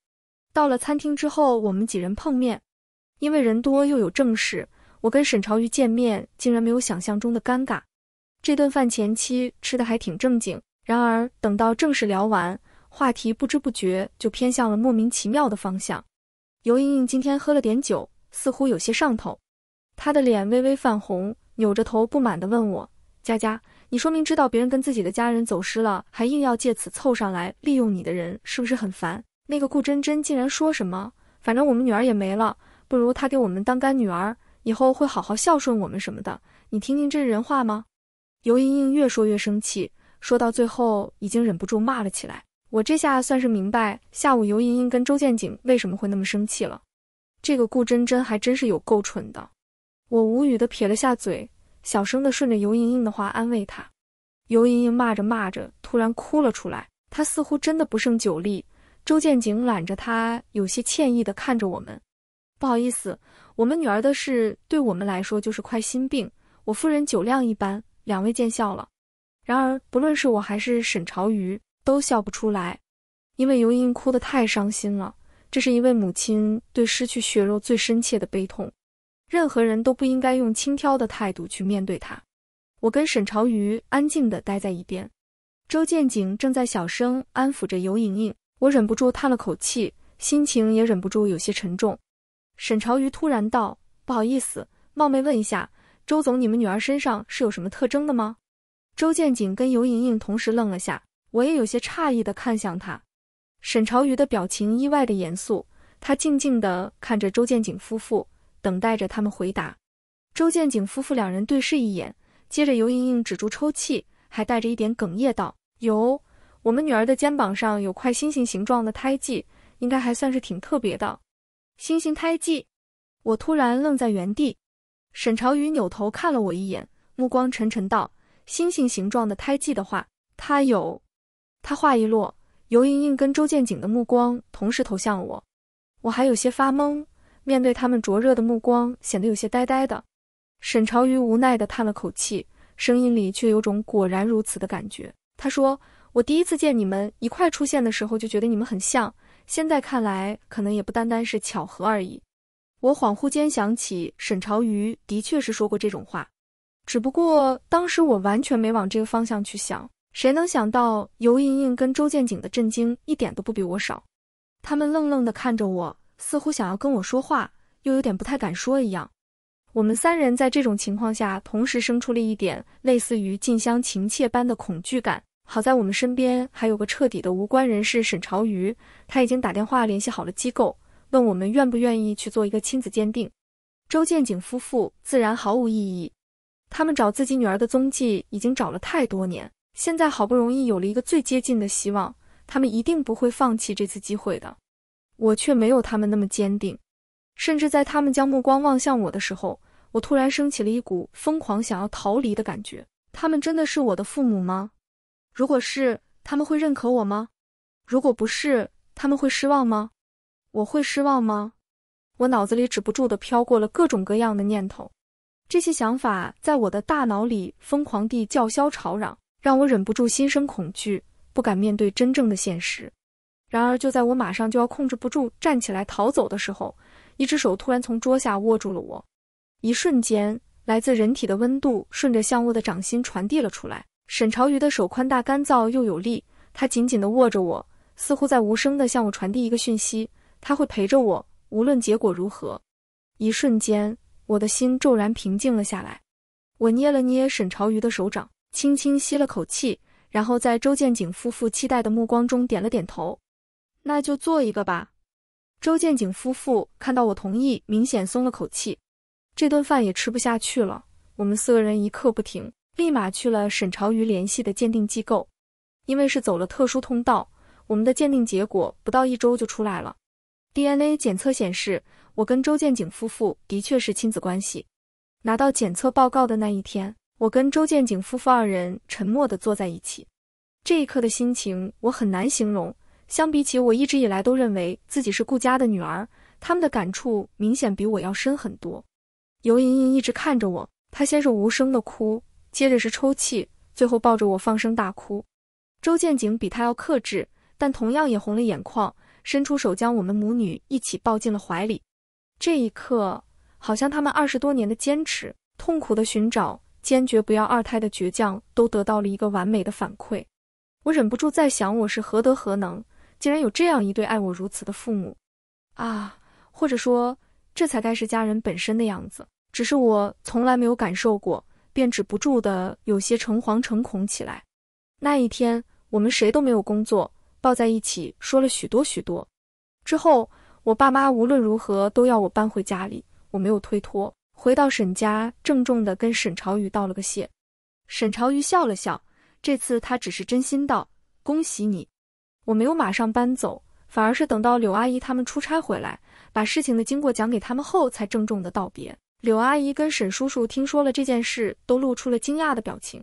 到了餐厅之后，我们几人碰面，因为人多又有正事，我跟沈朝瑜见面竟然没有想象中的尴尬。这顿饭前期吃的还挺正经，然而等到正式聊完。话题不知不觉就偏向了莫名其妙的方向。尤莹莹今天喝了点酒，似乎有些上头，她的脸微微泛红，扭着头不满地问我：“佳佳，你说明知道别人跟自己的家人走失了，还硬要借此凑上来利用你的人，是不是很烦？”那个顾真真竟然说什么：“反正我们女儿也没了，不如她给我们当干女儿，以后会好好孝顺我们什么的。”你听听这人话吗？尤莹莹越说越生气，说到最后已经忍不住骂了起来。我这下算是明白下午尤莹莹跟周建景为什么会那么生气了。这个顾真真还真是有够蠢的。我无语的撇了下嘴，小声的顺着尤莹莹的话安慰她。尤莹莹骂着骂着突然哭了出来，她似乎真的不胜酒力。周建景揽着她，有些歉意的看着我们：“不好意思，我们女儿的事对我们来说就是块心病。我夫人酒量一般，两位见笑了。”然而，不论是我还是沈朝瑜。都笑不出来，因为尤莹莹哭得太伤心了。这是一位母亲对失去血肉最深切的悲痛，任何人都不应该用轻佻的态度去面对她。我跟沈朝瑜安静地待在一边，周建景正在小声安抚着尤莹莹。我忍不住叹了口气，心情也忍不住有些沉重。沈朝瑜突然道：“不好意思，冒昧问一下，周总，你们女儿身上是有什么特征的吗？”周建景跟尤莹莹同时愣了下。我也有些诧异的看向他，沈朝宇的表情意外的严肃，他静静的看着周建景夫妇，等待着他们回答。周建景夫妇两人对视一眼，接着尤莹莹止住抽泣，还带着一点哽咽道：“有，我们女儿的肩膀上有块星星形状的胎记，应该还算是挺特别的。”星星胎记？我突然愣在原地，沈朝宇扭头看了我一眼，目光沉沉道：“星星形状的胎记的话，她有。”他话一落，尤莹莹跟周建景的目光同时投向我，我还有些发懵，面对他们灼热的目光，显得有些呆呆的。沈朝瑜无奈地叹了口气，声音里却有种果然如此的感觉。他说：“我第一次见你们一块出现的时候，就觉得你们很像，现在看来，可能也不单单是巧合而已。”我恍惚间想起，沈朝瑜的确是说过这种话，只不过当时我完全没往这个方向去想。谁能想到尤莹莹跟周建景的震惊一点都不比我少？他们愣愣地看着我，似乎想要跟我说话，又有点不太敢说一样。我们三人在这种情况下，同时生出了一点类似于近乡情怯般的恐惧感。好在我们身边还有个彻底的无关人士沈朝瑜，他已经打电话联系好了机构，问我们愿不愿意去做一个亲子鉴定。周建景夫妇自然毫无异议，他们找自己女儿的踪迹已经找了太多年。现在好不容易有了一个最接近的希望，他们一定不会放弃这次机会的。我却没有他们那么坚定，甚至在他们将目光望向我的时候，我突然升起了一股疯狂想要逃离的感觉。他们真的是我的父母吗？如果是，他们会认可我吗？如果不是，他们会失望吗？我会失望吗？我脑子里止不住地飘过了各种各样的念头，这些想法在我的大脑里疯狂地叫嚣、吵嚷。让我忍不住心生恐惧，不敢面对真正的现实。然而，就在我马上就要控制不住站起来逃走的时候，一只手突然从桌下握住了我。一瞬间，来自人体的温度顺着向我的掌心传递了出来。沈朝宇的手宽大、干燥又有力，他紧紧地握着我，似乎在无声地向我传递一个讯息：他会陪着我，无论结果如何。一瞬间，我的心骤然平静了下来。我捏了捏沈朝宇的手掌。轻轻吸了口气，然后在周建景夫妇期待的目光中点了点头。那就做一个吧。周建景夫妇看到我同意，明显松了口气。这顿饭也吃不下去了。我们四个人一刻不停，立马去了沈朝瑜联系的鉴定机构。因为是走了特殊通道，我们的鉴定结果不到一周就出来了。DNA 检测显示，我跟周建景夫妇的确是亲子关系。拿到检测报告的那一天。我跟周建景夫妇二人沉默地坐在一起，这一刻的心情我很难形容。相比起，我一直以来都认为自己是顾家的女儿，他们的感触明显比我要深很多。尤莹莹一直看着我，她先是无声的哭，接着是抽泣，最后抱着我放声大哭。周建景比她要克制，但同样也红了眼眶，伸出手将我们母女一起抱进了怀里。这一刻，好像他们二十多年的坚持，痛苦的寻找。坚决不要二胎的倔强都得到了一个完美的反馈，我忍不住在想，我是何德何能，竟然有这样一对爱我如此的父母啊！或者说，这才该是家人本身的样子，只是我从来没有感受过，便止不住的有些诚惶诚恐起来。那一天，我们谁都没有工作，抱在一起说了许多许多。之后，我爸妈无论如何都要我搬回家里，我没有推脱。回到沈家，郑重的跟沈朝宇道了个谢。沈朝宇笑了笑，这次他只是真心道：“恭喜你。”我没有马上搬走，反而是等到柳阿姨他们出差回来，把事情的经过讲给他们后，才郑重的道别。柳阿姨跟沈叔叔听说了这件事，都露出了惊讶的表情。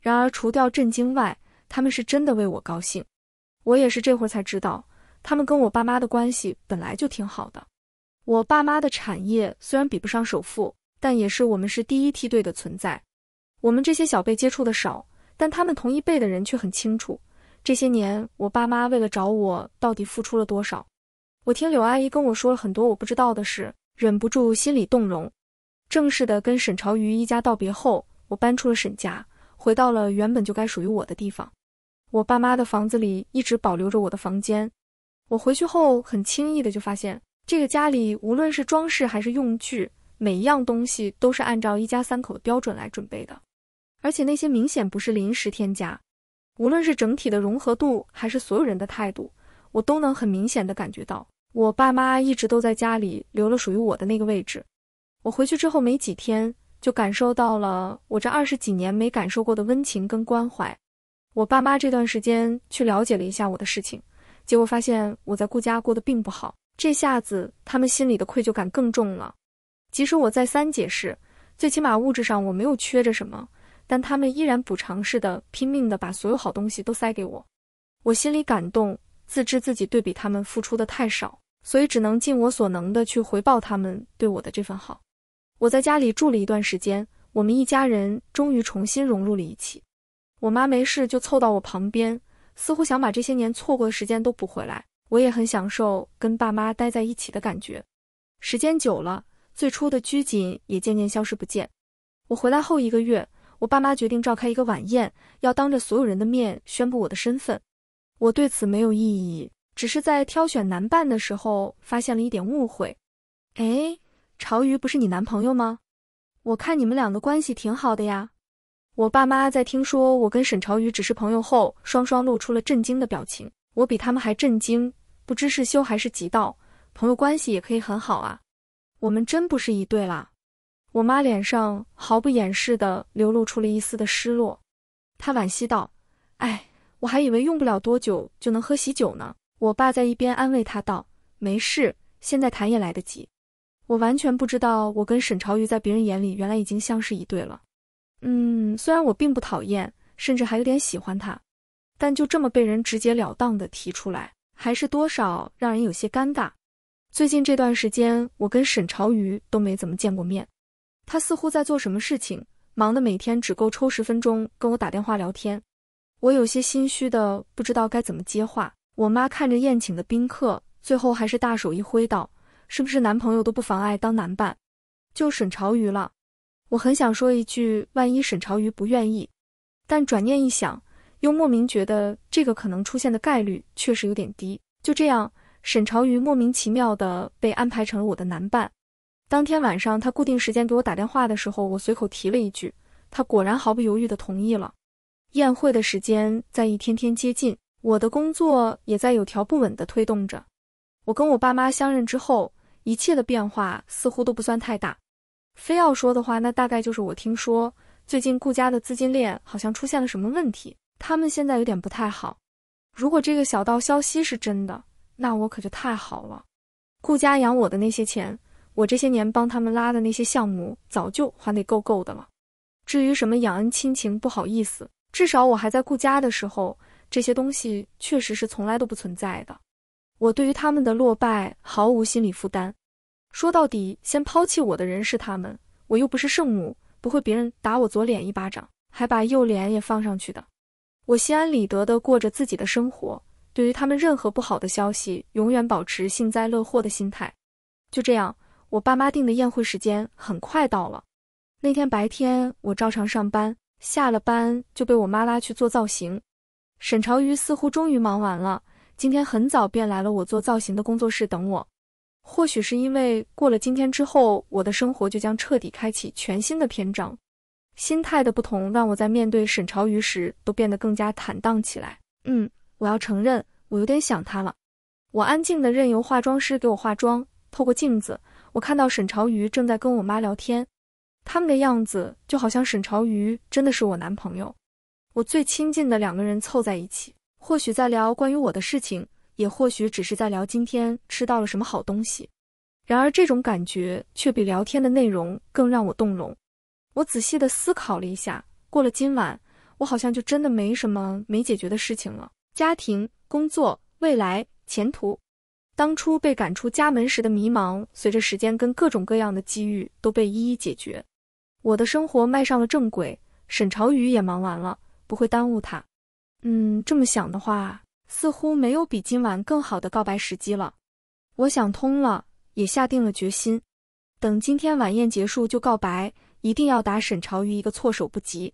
然而除掉震惊外，他们是真的为我高兴。我也是这会儿才知道，他们跟我爸妈的关系本来就挺好的。我爸妈的产业虽然比不上首富，但也是我们是第一梯队的存在。我们这些小辈接触的少，但他们同一辈的人却很清楚，这些年我爸妈为了找我到底付出了多少。我听柳阿姨跟我说了很多我不知道的事，忍不住心里动容。正式的跟沈朝瑜一家道别后，我搬出了沈家，回到了原本就该属于我的地方。我爸妈的房子里一直保留着我的房间。我回去后很轻易的就发现。这个家里无论是装饰还是用具，每一样东西都是按照一家三口的标准来准备的，而且那些明显不是临时添加。无论是整体的融合度，还是所有人的态度，我都能很明显的感觉到，我爸妈一直都在家里留了属于我的那个位置。我回去之后没几天，就感受到了我这二十几年没感受过的温情跟关怀。我爸妈这段时间去了解了一下我的事情，结果发现我在顾家过得并不好。这下子，他们心里的愧疚感更重了。即使我再三解释，最起码物质上我没有缺着什么，但他们依然补偿似的拼命的把所有好东西都塞给我。我心里感动，自知自己对比他们付出的太少，所以只能尽我所能的去回报他们对我的这份好。我在家里住了一段时间，我们一家人终于重新融入了一起。我妈没事就凑到我旁边，似乎想把这些年错过的时间都补回来。我也很享受跟爸妈待在一起的感觉，时间久了，最初的拘谨也渐渐消失不见。我回来后一个月，我爸妈决定召开一个晚宴，要当着所有人的面宣布我的身份。我对此没有异议，只是在挑选男伴的时候发现了一点误会。哎，朝鱼不是你男朋友吗？我看你们两个关系挺好的呀。我爸妈在听说我跟沈朝瑜只是朋友后，双双露出了震惊的表情。我比他们还震惊。不知是修还是极道，朋友关系也可以很好啊。我们真不是一对啦。我妈脸上毫不掩饰的流露出了一丝的失落，她惋惜道：“哎，我还以为用不了多久就能喝喜酒呢。”我爸在一边安慰她道：“没事，现在谈也来得及。”我完全不知道，我跟沈朝瑜在别人眼里原来已经像是一对了。嗯，虽然我并不讨厌，甚至还有点喜欢他，但就这么被人直截了当的提出来。还是多少让人有些尴尬。最近这段时间，我跟沈朝瑜都没怎么见过面，他似乎在做什么事情，忙得每天只够抽十分钟跟我打电话聊天。我有些心虚的，不知道该怎么接话。我妈看着宴请的宾客，最后还是大手一挥道：“是不是男朋友都不妨碍当男伴，就沈朝瑜了？”我很想说一句，万一沈朝瑜不愿意，但转念一想。又莫名觉得这个可能出现的概率确实有点低。就这样，沈朝瑜莫名其妙的被安排成了我的男伴。当天晚上，他固定时间给我打电话的时候，我随口提了一句，他果然毫不犹豫的同意了。宴会的时间在一天天接近，我的工作也在有条不紊的推动着。我跟我爸妈相认之后，一切的变化似乎都不算太大。非要说的话，那大概就是我听说最近顾家的资金链好像出现了什么问题。他们现在有点不太好。如果这个小道消息是真的，那我可就太好了。顾家养我的那些钱，我这些年帮他们拉的那些项目，早就还得够够的了。至于什么养恩亲情，不好意思，至少我还在顾家的时候，这些东西确实是从来都不存在的。我对于他们的落败毫无心理负担。说到底，先抛弃我的人是他们，我又不是圣母，不会别人打我左脸一巴掌，还把右脸也放上去的。我心安理得地过着自己的生活，对于他们任何不好的消息，永远保持幸灾乐祸的心态。就这样，我爸妈定的宴会时间很快到了。那天白天，我照常上班，下了班就被我妈拉去做造型。沈乔瑜似乎终于忙完了，今天很早便来了我做造型的工作室等我。或许是因为过了今天之后，我的生活就将彻底开启全新的篇章。心态的不同，让我在面对沈朝瑜时都变得更加坦荡起来。嗯，我要承认，我有点想他了。我安静地任由化妆师给我化妆，透过镜子，我看到沈朝瑜正在跟我妈聊天，他们的样子就好像沈朝瑜真的是我男朋友，我最亲近的两个人凑在一起，或许在聊关于我的事情，也或许只是在聊今天吃到了什么好东西。然而，这种感觉却比聊天的内容更让我动容。我仔细地思考了一下，过了今晚，我好像就真的没什么没解决的事情了。家庭、工作、未来、前途，当初被赶出家门时的迷茫，随着时间跟各种各样的机遇都被一一解决，我的生活迈上了正轨。沈朝宇也忙完了，不会耽误他。嗯，这么想的话，似乎没有比今晚更好的告白时机了。我想通了，也下定了决心，等今天晚宴结束就告白。一定要打沈朝瑜一个措手不及。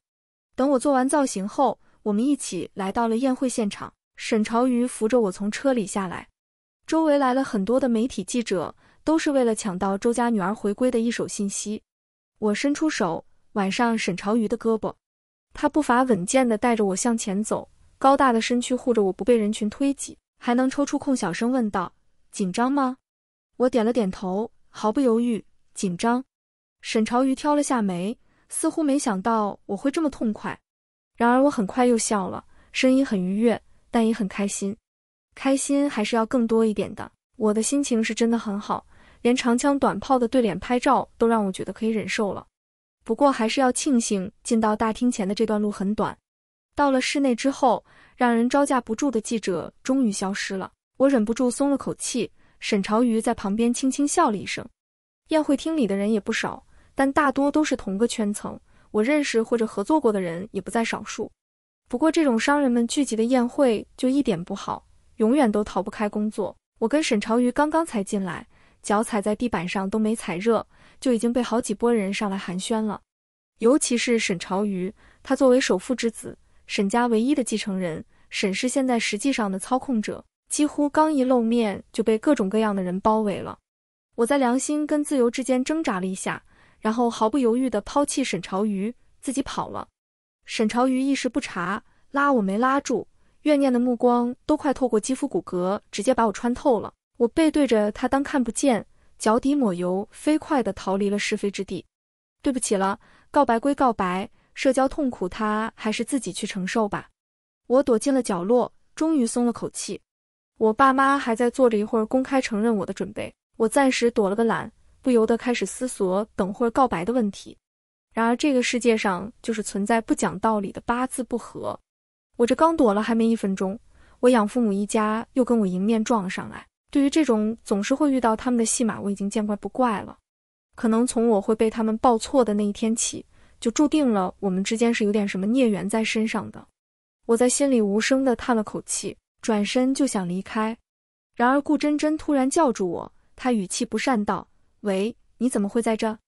等我做完造型后，我们一起来到了宴会现场。沈朝瑜扶着我从车里下来，周围来了很多的媒体记者，都是为了抢到周家女儿回归的一手信息。我伸出手，挽上沈朝瑜的胳膊，他步伐稳健地带着我向前走，高大的身躯护着我不被人群推挤，还能抽出空小声问道：“紧张吗？”我点了点头，毫不犹豫：“紧张。”沈朝瑜挑了下眉，似乎没想到我会这么痛快。然而我很快又笑了，声音很愉悦，但也很开心。开心还是要更多一点的。我的心情是真的很好，连长枪短炮的对脸拍照都让我觉得可以忍受了。不过还是要庆幸，进到大厅前的这段路很短。到了室内之后，让人招架不住的记者终于消失了，我忍不住松了口气。沈朝瑜在旁边轻轻笑了一声。宴会厅里的人也不少。但大多都是同个圈层，我认识或者合作过的人也不在少数。不过这种商人们聚集的宴会就一点不好，永远都逃不开工作。我跟沈朝瑜刚刚才进来，脚踩在地板上都没踩热，就已经被好几波人上来寒暄了。尤其是沈朝瑜，他作为首富之子，沈家唯一的继承人，沈氏现在实际上的操控者，几乎刚一露面就被各种各样的人包围了。我在良心跟自由之间挣扎了一下。然后毫不犹豫地抛弃沈朝瑜，自己跑了。沈朝瑜一时不察，拉我没拉住，怨念的目光都快透过肌肤骨骼，直接把我穿透了。我背对着他，当看不见，脚底抹油，飞快地逃离了是非之地。对不起了，告白归告白，社交痛苦他还是自己去承受吧。我躲进了角落，终于松了口气。我爸妈还在做着一会儿公开承认我的准备，我暂时躲了个懒。不由得开始思索等会儿告白的问题。然而这个世界上就是存在不讲道理的八字不合。我这刚躲了还没一分钟，我养父母一家又跟我迎面撞了上来。对于这种总是会遇到他们的戏码，我已经见怪不怪了。可能从我会被他们报错的那一天起，就注定了我们之间是有点什么孽缘在身上的。我在心里无声的叹了口气，转身就想离开。然而顾真真突然叫住我，她语气不善道。喂，你怎么会在这？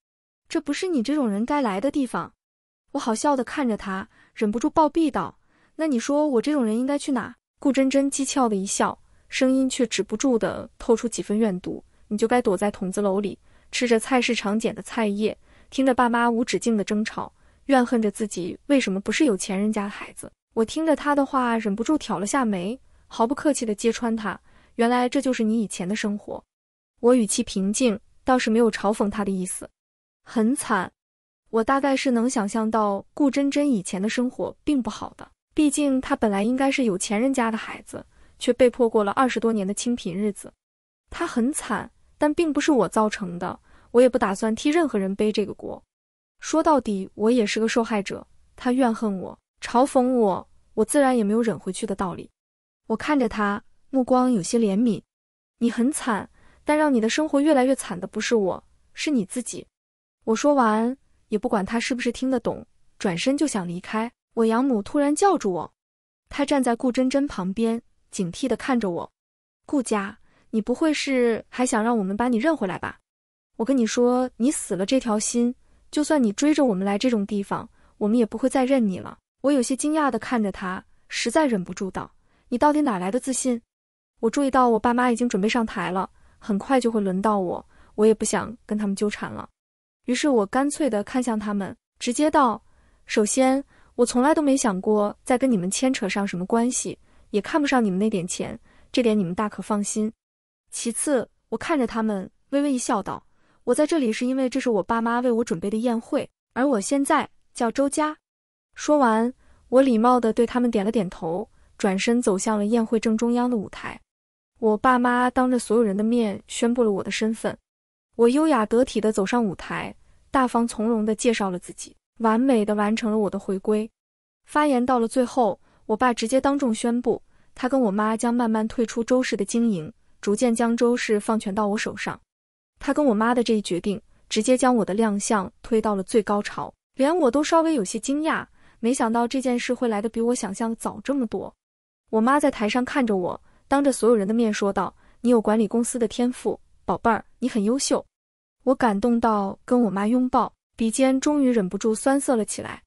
这不是你这种人该来的地方。我好笑的看着他，忍不住暴毙道：“那你说我这种人应该去哪？”顾真真讥诮的一笑，声音却止不住的透出几分怨毒：“你就该躲在筒子楼里，吃着菜市场捡的菜叶，听着爸妈无止境的争吵，怨恨着自己为什么不是有钱人家的孩子。”我听着他的话，忍不住挑了下眉，毫不客气的揭穿他：“原来这就是你以前的生活。”我语气平静。倒是没有嘲讽他的意思，很惨。我大概是能想象到顾真真以前的生活并不好的，毕竟她本来应该是有钱人家的孩子，却被迫过了二十多年的清贫日子。她很惨，但并不是我造成的，我也不打算替任何人背这个锅。说到底，我也是个受害者。他怨恨我，嘲讽我，我自然也没有忍回去的道理。我看着他，目光有些怜悯。你很惨。但让你的生活越来越惨的不是我，是你自己。我说完，也不管他是不是听得懂，转身就想离开。我养母突然叫住我，她站在顾真真旁边，警惕地看着我。顾家，你不会是还想让我们把你认回来吧？我跟你说，你死了这条心，就算你追着我们来这种地方，我们也不会再认你了。我有些惊讶地看着他，实在忍不住道：“你到底哪来的自信？”我注意到我爸妈已经准备上台了。很快就会轮到我，我也不想跟他们纠缠了。于是，我干脆地看向他们，直接道：“首先，我从来都没想过再跟你们牵扯上什么关系，也看不上你们那点钱，这点你们大可放心。其次，我看着他们微微一笑，道：我在这里是因为这是我爸妈为我准备的宴会，而我现在叫周佳。说完，我礼貌地对他们点了点头，转身走向了宴会正中央的舞台。”我爸妈当着所有人的面宣布了我的身份，我优雅得体地走上舞台，大方从容地介绍了自己，完美的完成了我的回归。发言到了最后，我爸直接当众宣布，他跟我妈将慢慢退出周氏的经营，逐渐将周氏放权到我手上。他跟我妈的这一决定，直接将我的亮相推到了最高潮，连我都稍微有些惊讶，没想到这件事会来的比我想象早这么多。我妈在台上看着我。当着所有人的面说道：“你有管理公司的天赋，宝贝儿，你很优秀。”我感动到跟我妈拥抱，鼻尖终于忍不住酸涩了起来。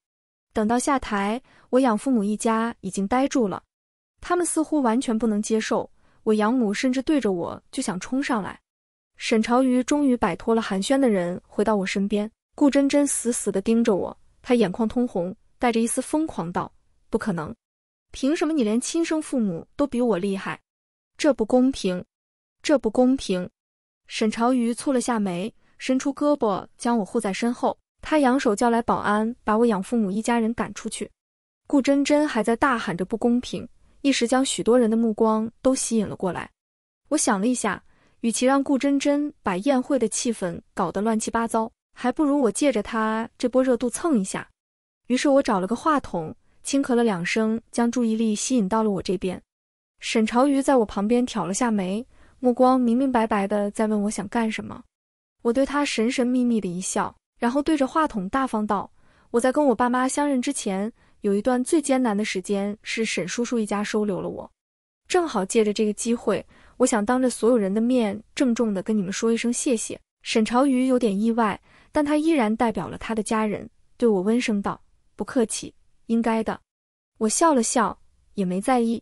等到下台，我养父母一家已经呆住了，他们似乎完全不能接受。我养母甚至对着我就想冲上来。沈朝瑜终于摆脱了寒暄的人，回到我身边。顾真真死死地盯着我，她眼眶通红，带着一丝疯狂道：“不可能！凭什么你连亲生父母都比我厉害？”这不公平，这不公平！沈朝瑜蹙了下眉，伸出胳膊将我护在身后。他扬手叫来保安，把我养父母一家人赶出去。顾真真还在大喊着不公平，一时将许多人的目光都吸引了过来。我想了一下，与其让顾真真把宴会的气氛搞得乱七八糟，还不如我借着他这波热度蹭一下。于是我找了个话筒，轻咳了两声，将注意力吸引到了我这边。沈朝瑜在我旁边挑了下眉，目光明明白白的在问我想干什么。我对他神神秘秘的一笑，然后对着话筒大方道：“我在跟我爸妈相认之前，有一段最艰难的时间是沈叔叔一家收留了我。正好借着这个机会，我想当着所有人的面郑重的跟你们说一声谢谢。”沈朝瑜有点意外，但他依然代表了他的家人，对我温声道：“不客气，应该的。”我笑了笑，也没在意。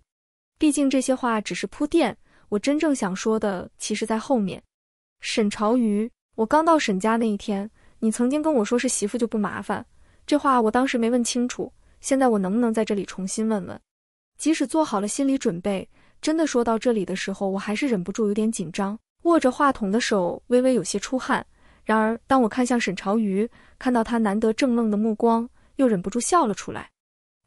毕竟这些话只是铺垫，我真正想说的其实在后面。沈朝瑜，我刚到沈家那一天，你曾经跟我说是媳妇就不麻烦，这话我当时没问清楚。现在我能不能在这里重新问问？即使做好了心理准备，真的说到这里的时候，我还是忍不住有点紧张，握着话筒的手微微有些出汗。然而，当我看向沈朝瑜，看到他难得正愣的目光，又忍不住笑了出来。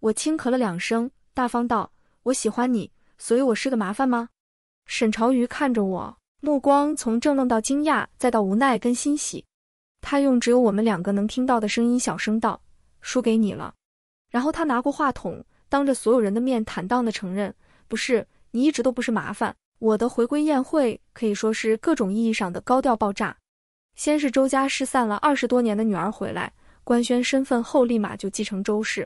我轻咳了两声，大方道：“我喜欢你。”所以我是个麻烦吗？沈朝瑜看着我，目光从怔愣到惊讶，再到无奈跟欣喜。他用只有我们两个能听到的声音小声道：“输给你了。”然后他拿过话筒，当着所有人的面坦荡地承认：“不是，你一直都不是麻烦。我的回归宴会可以说是各种意义上的高调爆炸。先是周家失散了二十多年的女儿回来，官宣身份后立马就继承周氏；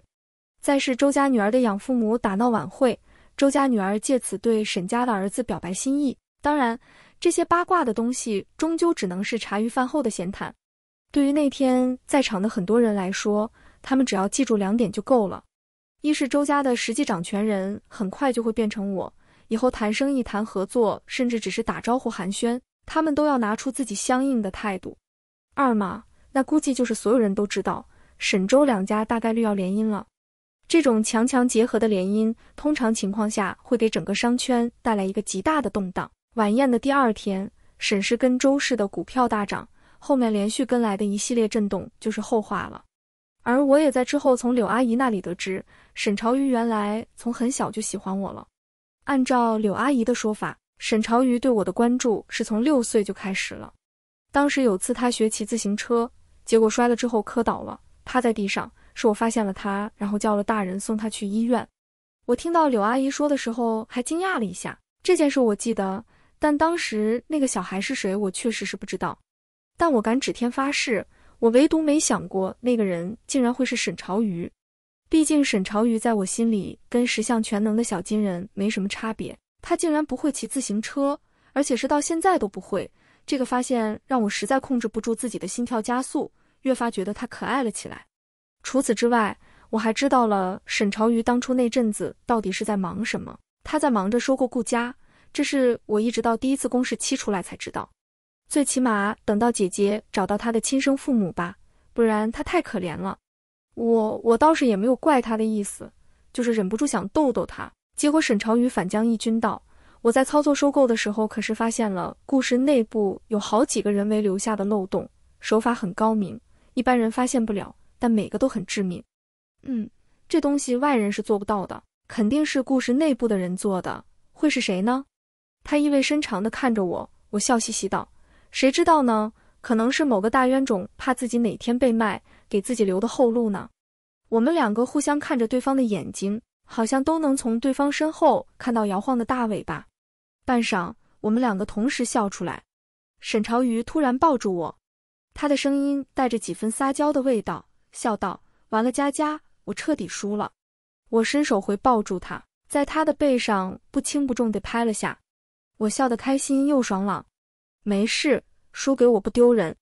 再是周家女儿的养父母打闹晚会。”周家女儿借此对沈家的儿子表白心意，当然，这些八卦的东西终究只能是茶余饭后的闲谈。对于那天在场的很多人来说，他们只要记住两点就够了：一是周家的实际掌权人很快就会变成我，以后谈生意、谈合作，甚至只是打招呼寒暄，他们都要拿出自己相应的态度；二嘛，那估计就是所有人都知道沈周两家大概率要联姻了。这种强强结合的联姻，通常情况下会给整个商圈带来一个极大的动荡。晚宴的第二天，沈氏跟周氏的股票大涨，后面连续跟来的一系列震动就是后话了。而我也在之后从柳阿姨那里得知，沈朝瑜原来从很小就喜欢我了。按照柳阿姨的说法，沈朝瑜对我的关注是从六岁就开始了。当时有次他学骑自行车，结果摔了之后磕倒了，趴在地上。是我发现了他，然后叫了大人送他去医院。我听到柳阿姨说的时候还惊讶了一下。这件事我记得，但当时那个小孩是谁，我确实是不知道。但我敢指天发誓，我唯独没想过那个人竟然会是沈朝瑜。毕竟沈朝瑜在我心里跟十项全能的小金人没什么差别。他竟然不会骑自行车，而且是到现在都不会。这个发现让我实在控制不住自己的心跳加速，越发觉得他可爱了起来。除此之外，我还知道了沈朝瑜当初那阵子到底是在忙什么。他在忙着收购顾家，这是我一直到第一次公示期出来才知道。最起码等到姐姐找到他的亲生父母吧，不然他太可怜了。我我倒是也没有怪他的意思，就是忍不住想逗逗他。结果沈朝瑜反将一军道：“我在操作收购的时候，可是发现了顾氏内部有好几个人为留下的漏洞，手法很高明，一般人发现不了。”但每个都很致命，嗯，这东西外人是做不到的，肯定是故事内部的人做的，会是谁呢？他意味深长地看着我，我笑嘻嘻道：“谁知道呢？可能是某个大冤种怕自己哪天被卖，给自己留的后路呢。”我们两个互相看着对方的眼睛，好像都能从对方身后看到摇晃的大尾巴。半晌，我们两个同时笑出来。沈朝瑜突然抱住我，他的声音带着几分撒娇的味道。笑道：“完了，佳佳，我彻底输了。”我伸手回抱住他，在他的背上不轻不重地拍了下。我笑得开心又爽朗，没事，输给我不丢人。